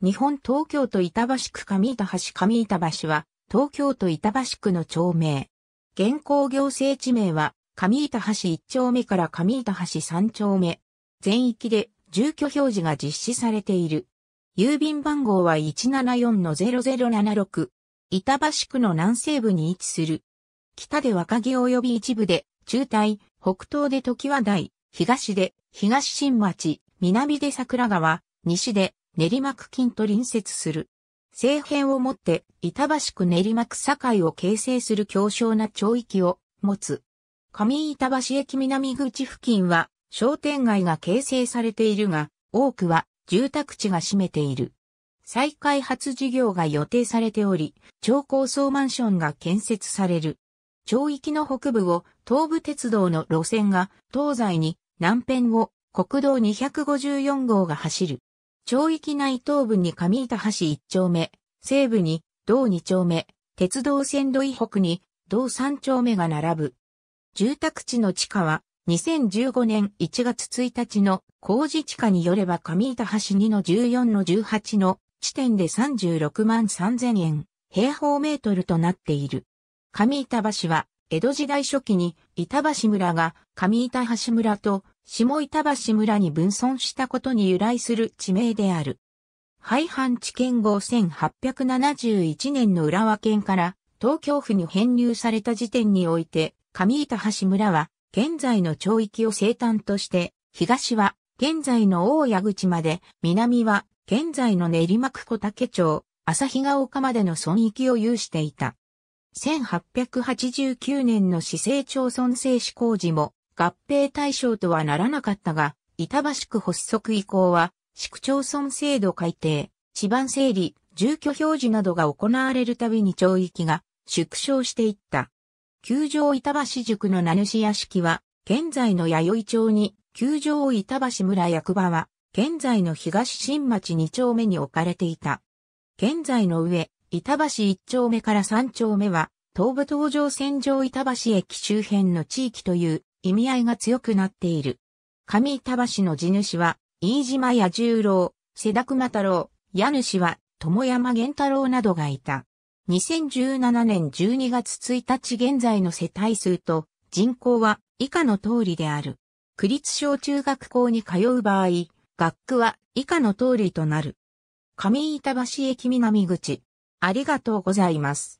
日本東京都板橋区上板橋上板橋は、東京都板橋区の町名。現行行政地名は、上板橋1丁目から上板橋3丁目。全域で住居表示が実施されている。郵便番号は174-0076。板橋区の南西部に位置する。北で若木及び一部で、中台、北東で時和台、東で東新町、南で桜川、西で練馬区金と隣接する。政変をもって板橋区練馬区堺を形成する強小な町域を持つ。上板橋駅南口付近は商店街が形成されているが、多くは住宅地が占めている。再開発事業が予定されており、超高層マンションが建設される。町域の北部を東武鉄道の路線が東西に南辺を国道254号が走る。町域内東部に上板橋1丁目、西部に道2丁目、鉄道線路以北に道3丁目が並ぶ。住宅地の地価は2015年1月1日の工事地価によれば上板橋2の14の18の地点で36万3000円平方メートルとなっている。上板橋は江戸時代初期に板橋村が上板橋村と下板橋村に分村したことに由来する地名である。廃藩置県後1871年の浦和県から東京府に編入された時点において、上板橋村は現在の町域を生誕として、東は現在の大矢口まで、南は現在の練馬区小竹町、日が丘までの村域を有していた。1889年の市政町村制施工時も、合併対象とはならなかったが、板橋区発足以降は、市区町村制度改定、地盤整理、住居表示などが行われるたびに町域が縮小していった。球場板橋塾の名主屋敷は、現在の弥生町に、球場板橋村役場は、現在の東新町二丁目に置かれていた。現在の上、板橋一丁目から三丁目は、東武東上線上板橋駅周辺の地域という意味合いが強くなっている。上板橋の地主は、飯島や十郎、瀬田熊太郎、家主は、友山玄太郎などがいた。2017年12月1日現在の世帯数と人口は以下の通りである。区立小中学校に通う場合、学区は以下の通りとなる。上板橋駅南口。ありがとうございます。